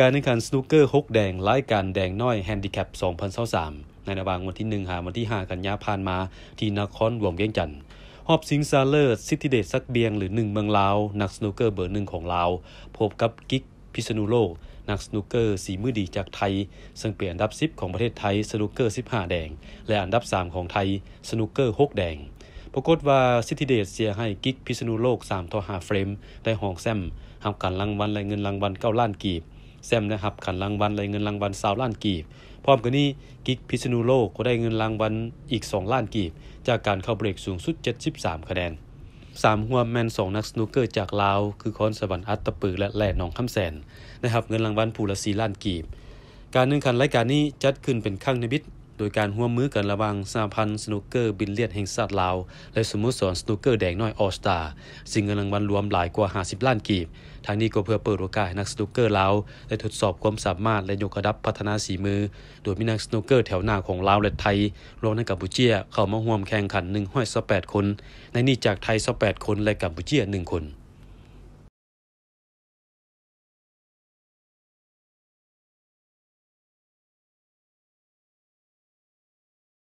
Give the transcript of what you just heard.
การแข่งขันสนุกเกอร์ฮกแดงไล่การแดงน้อย แฮนดิแคป 2023ในระหว่างวันที่ 1 หาวันที่ 5 กันยาผ่านมาที่นครหลวงเวียงจันทร์ฮอบสิงซาเลอร์ซิติเดชซักเบียงหรือหนึ่งเมืองลาว นักสนุกเกอร์เบอร์หนึ่งของลาวพบกับกิกพิษณุโลก นักสนุกเกอร์สีมือดีจากไทย ซึ่งเปลี่ยนอันดับ 10 ของประเทศไทยสนุกเกอร์ 15 แดง และอันดับ 3 ของไทยสนุกเกอร์ 6 แดงปรากฏว่าซิติเดชเสียให้กิกพิษณุโลก3ต่อ5เฟรมได้หองแซมทำการรางวัลและเงินรางวัล9ล้านกีบแซมนะครับขันรางวัลรายเงินรางวัลสาวล้านกีบ พร้อมกันนี้กิกพิษณุโลกก็ได้เงินรางวัลอีก 2 ล้านกีบ จากการเข้าเบรกสูงสุด 73คะแนน3หัวแมน2 นักสนุกเกอร์จากลาวคือคอนสวรรค์อัตตปือและแหล่หนองคาแสนนะครับเงินรางวัลผู้ละ 4 ล้านกีบ การนึ่งขันรายการนี้จัดขึ้นเป็นครั้งในบิดโดยการห่วมมือกันระวัางสาพันธ์สนุกเกอร์ บิลเลียดแห่งสัต์ลาวและสมมสรสนุกเกอร์แดงน้อย ออสตาสิ่งเงินรางวัลรวมหลายกว่า 50 ล้านกีบ ทางนี้ก็เพื่อเปิดโอกาสให้นักสนุกเกอร์ลาวได้ทดสอบความสามารถและยกระดับพัฒนาสีมือ โดยมีนักสนุกเกอร์แถวหน้าของลาว และไทย รวมทั้งกัมพูเชียเข้ามาห่วมแข่งขัน1ป8คน ในนี้จากไทยป8คนและกัมพูเชีย1คน